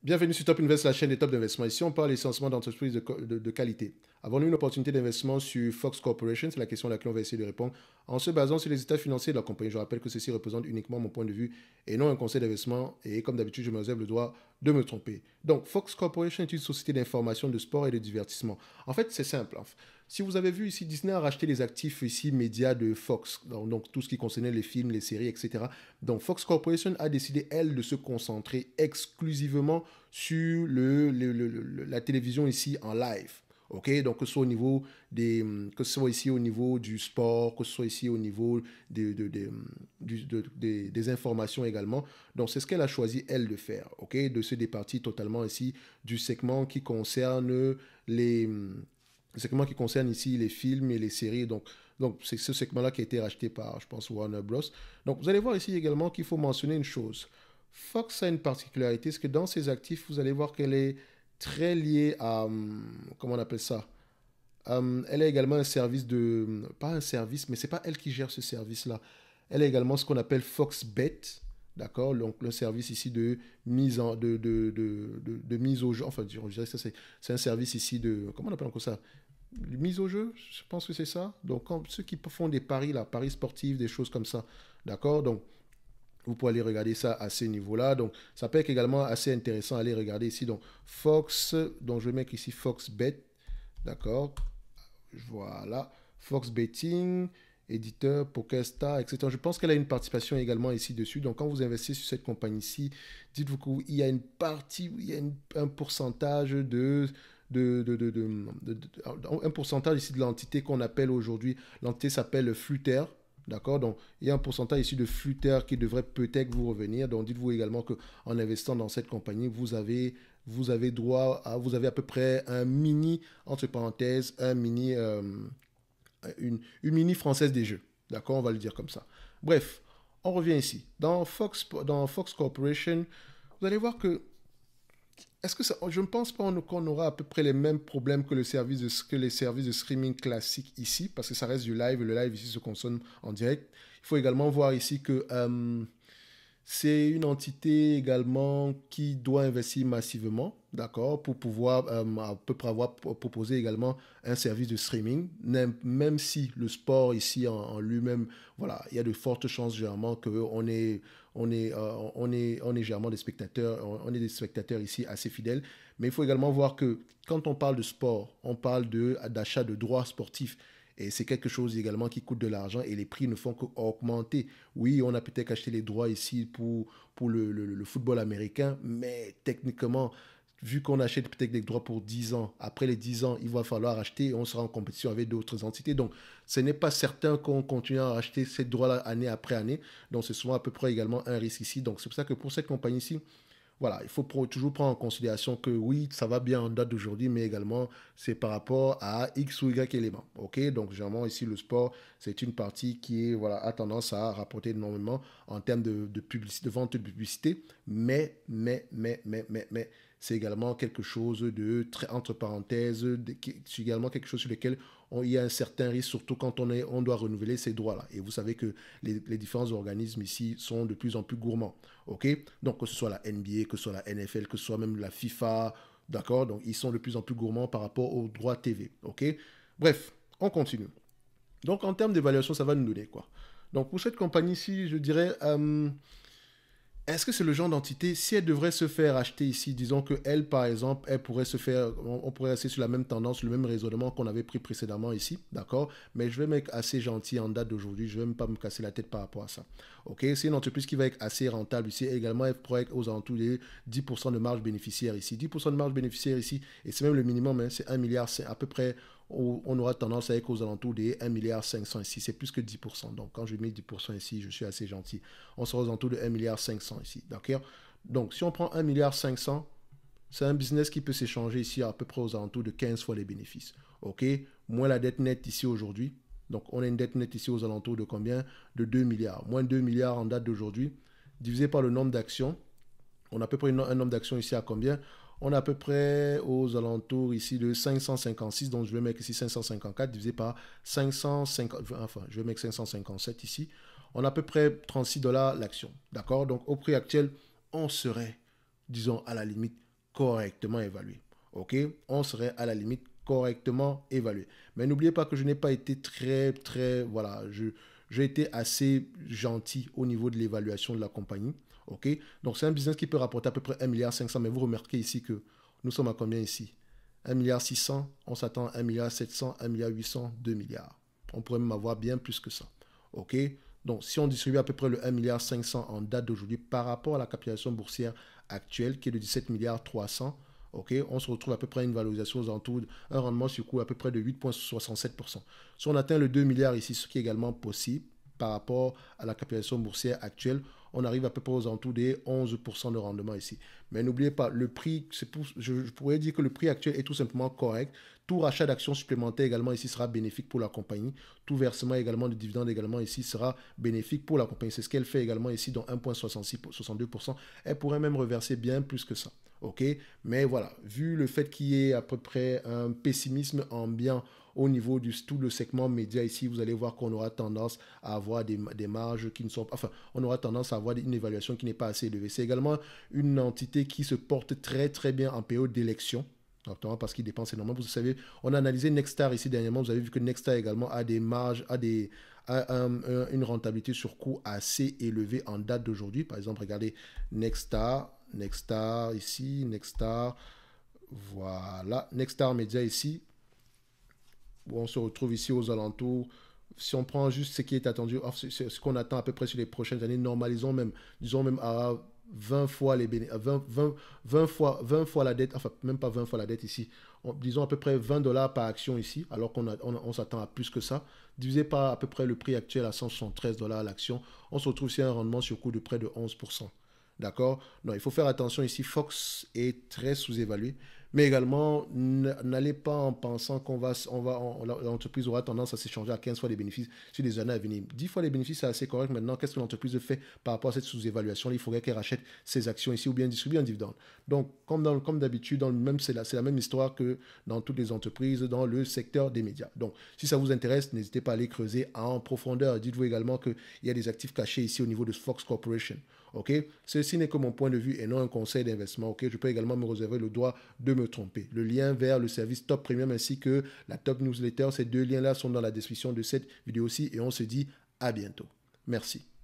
Bienvenue sur Top Invest, la chaîne des top d'investissement. Ici, on parle essentiellement d'entreprises de, de, qualité. Avons-nous une opportunité d'investissement sur Fox Corporation C'est la question à laquelle on va essayer de répondre en se basant sur les états financiers de la compagnie. Je rappelle que ceci représente uniquement mon point de vue et non un conseil d'investissement. Et comme d'habitude, je me réserve le droit de me tromper. Donc, Fox Corporation est une société d'information, de sport et de divertissement. En fait, c'est simple. Si vous avez vu ici, Disney a racheté les actifs ici médias de Fox, donc tout ce qui concernait les films, les séries, etc. Donc Fox Corporation a décidé, elle, de se concentrer exclusivement sur le, la télévision ici en live. OK donc que ce soit au niveau des, hum, que ce soit ici au niveau du sport, que ce soit ici au niveau des, hum, des, des informations également. Donc c'est ce qu'elle a choisi elle de faire, ok, de se départir totalement ici du segment qui concerne les hum, le segment qui concerne ici les films et les séries. Donc, donc c'est ce segment-là qui a été racheté par, je pense, Warner Bros. Donc, vous allez voir ici également qu'il faut mentionner une chose. Fox a une particularité, c'est que dans ses actifs, vous allez voir qu'elle est très liée à, hum, comment on appelle ça hum, Elle a également un service de, pas un service, mais c'est pas elle qui gère ce service-là. Elle a également ce qu'on appelle Fox Bet, D'accord Donc, le service ici de mise, en, de, de, de, mise au jour, enfin, je dirais que c'est un service ici de, comment on appelle encore ça mise au jeu, je pense que c'est ça. Donc, ceux qui font des paris, là, paris sportifs, des choses comme ça, d'accord Donc, vous pouvez aller regarder ça à ces niveaux-là. Donc, ça peut être également assez intéressant à aller regarder ici. Donc, Fox, donc je vais mettre ici Fox Bet, d'accord Voilà, Fox Betting, éditeur, pokesta etc. Je pense qu'elle a une participation également ici dessus. Donc, quand vous investissez sur cette compagnie ici dites-vous qu'il y a une partie, il y a un pourcentage de un pourcentage ici de l'entité qu'on appelle aujourd'hui, l'entité s'appelle Flutter, D'accord Donc, il y a un pourcentage ici de Flutter qui devrait peut-être vous revenir. Donc, dites-vous également que en investissant dans cette compagnie, vous avez, vous avez droit à, vous avez à peu près un mini, entre parenthèses, un mini, euh, une, mini française des jeux. D'accord On va le dire comme ça. Bref, on revient ici. Dans Fox, dans Fox Corporation, vous allez voir que est-ce que je ne pense pas qu'on aura à peu près les mêmes problèmes que, le service de, que les services de streaming classiques ici, parce que ça reste du live, le live ici se consomme en direct. Il faut également voir ici que euh, c'est une entité également qui doit investir massivement, d'accord, pour pouvoir euh, à peu près avoir proposé également un service de streaming, même si le sport ici en, lui-même, voilà, il y a de fortes chances généralement qu'on ait on est, euh, on est, généralement des spectateurs, on est des spectateurs ici assez fidèles. Mais il faut également voir que quand on parle de sport, on parle d'achat de droits sportifs. Et c'est quelque chose également qui coûte de l'argent et les prix ne font qu'augmenter. Oui, on a peut-être acheté les droits ici pour, pour le, football américain, mais techniquement, vu qu'on achète peut-être des droits pour 10 ans, après les 10 ans, il va falloir acheter et on sera en compétition avec d'autres entités. Donc, ce n'est pas certain qu'on continue à acheter ces droits-là année après année. Donc, c'est souvent à peu près également un risque ici. Donc, c'est pour ça que pour cette compagnie-ci, voilà, il faut toujours prendre en considération que oui, ça va bien en date d'aujourd'hui, mais également c'est par rapport à X ou Y éléments, Ok, donc généralement ici le sport, c'est une partie qui est, voilà, a tendance à rapporter énormément en termes de, publicité, de vente de publicité, mais, mais, mais, mais, mais, mais, c'est également quelque chose de très entre parenthèses, c'est également quelque chose sur lequel il y a un certain risque, surtout quand on, on doit renouveler ces droits-là. Et vous savez que les, différents organismes ici sont de plus en plus gourmands. OK Donc, que ce soit la NBA, que ce soit la NFL, que ce soit même la FIFA, d'accord Donc, ils sont de plus en plus gourmands par rapport aux droits TV. OK Bref, on continue. Donc, en termes d'évaluation, ça va nous donner quoi Donc, pour cette compagnie-ci, je dirais. Euh, est-ce que c'est le genre d'entité, si elle devrait se faire acheter ici, disons que elle, par exemple, elle pourrait se faire, on, pourrait rester sur la même tendance, le même raisonnement qu'on avait pris précédemment ici, d'accord Mais je vais m'être assez gentil en date d'aujourd'hui, je ne vais même pas me casser la tête par rapport à ça, ok C'est une entreprise qui va être assez rentable ici, également elle pourrait être aux alentours des 10% de marge bénéficiaire ici, 10% de marge bénéficiaire ici, et c'est même le minimum, hein, c'est 1 milliard, c'est à peu près on aura tendance à être aux alentours de 1,5 milliard ici. C'est plus que 10%. Donc, quand je mets 10% ici, je suis assez gentil. On sera aux alentours de 1,5 milliard ici. D'accord Donc, si on prend 1,5 milliard, c'est un business qui peut s'échanger ici à peu près aux alentours de 15 fois les bénéfices. OK Moins la dette nette ici aujourd'hui. Donc, on a une dette nette ici aux alentours de combien De 2 milliards. Moins 2 milliards en date d'aujourd'hui, divisé par le nombre d'actions. On a à peu près un nombre d'actions ici à combien on a à peu près aux alentours ici de 556, donc je vais mettre ici 554 divisé par 550, enfin je vais mettre 557 ici. On a à peu près 36 dollars l'action, d'accord Donc au prix actuel, on serait, disons, à la limite correctement évalué, ok On serait à la limite correctement évalué. Mais n'oubliez pas que je n'ai pas été très, très, voilà, j'ai été assez gentil au niveau de l'évaluation de la compagnie. Donc, c'est un business qui peut rapporter à peu près 1,5 milliard. Mais vous remarquez ici que nous sommes à combien ici 1,6 milliard, on s'attend à 1,7 milliard, 1,8 milliard, 2 milliards. On pourrait même avoir bien plus que ça. Donc, si on distribue à peu près le 1,5 milliard en date d'aujourd'hui par rapport à la capitalisation boursière actuelle qui est de 17,3 milliards On se retrouve à peu près à une valorisation aux entours, un rendement sur coût à peu près de 8,67%. Si on atteint le 2 milliards ici, ce qui est également possible par rapport à la capitalisation boursière actuelle, on arrive à peu près aux alentours des 11% de rendement ici. Mais n'oubliez pas, le prix, je, pourrais dire que le prix actuel est tout simplement correct. Tout rachat d'actions supplémentaires également ici sera bénéfique pour la compagnie. Tout versement également de dividendes également ici sera bénéfique pour la compagnie. C'est ce qu'elle fait également ici dans 1,62%. Elle pourrait même reverser bien plus que ça. Ok, mais voilà, vu le fait qu'il y ait à peu près un pessimisme ambiant au niveau du tout le segment média ici, vous allez voir qu'on aura tendance à avoir des, marges qui ne sont pas, enfin, on aura tendance à avoir une évaluation qui n'est pas assez élevée. C'est également une entité qui se porte très très bien en période d'élection notamment parce qu'il dépense énormément. Vous savez, on a analysé Nextar ici dernièrement. Vous avez vu que Nextar également a des marges, a des une rentabilité sur coût assez élevée en date d'aujourd'hui. Par exemple, regardez Nextar. Nextar ici, Nextar, voilà, Nextar Media ici. on se retrouve ici aux alentours. Si on prend juste ce qui est attendu, ce qu'on attend à peu près sur les prochaines années, normalisons même, disons même à 20 fois les 20, 20, fois, 20 fois la dette, enfin même pas 20 fois la dette ici, disons à peu près 20 dollars par action ici, alors qu'on on, s'attend à plus que ça, divisé par à peu près le prix actuel à 173 dollars l'action, on se retrouve ici à un rendement sur coût de près de 11%. D'accord Non, il faut faire attention ici. Fox est très sous-évalué. Mais également, n'allez pas en pensant qu'on va, on va, l'entreprise aura tendance à s'échanger à 15 fois les bénéfices sur les années à venir. 10 fois les bénéfices, c'est assez correct. Maintenant, qu'est-ce que l'entreprise fait par rapport à cette sous-évaluation Il faudrait qu'elle rachète ses actions ici ou bien distribue un dividende. Donc, comme, comme d'habitude, dans le même, c'est la, c'est la même histoire que dans toutes les entreprises, dans le secteur des médias. Donc, si ça vous intéresse, n'hésitez pas à aller creuser en profondeur. Dites-vous également qu'il y a des actifs cachés ici au niveau de Fox Corporation OK Ceci n'est que mon point de vue et non un conseil d'investissement. OK Je peux également me réserver le droit de me tromper. Le lien vers le service Top Premium ainsi que la Top Newsletter, ces deux liens-là sont dans la description de cette vidéo-ci et on se dit à bientôt. Merci.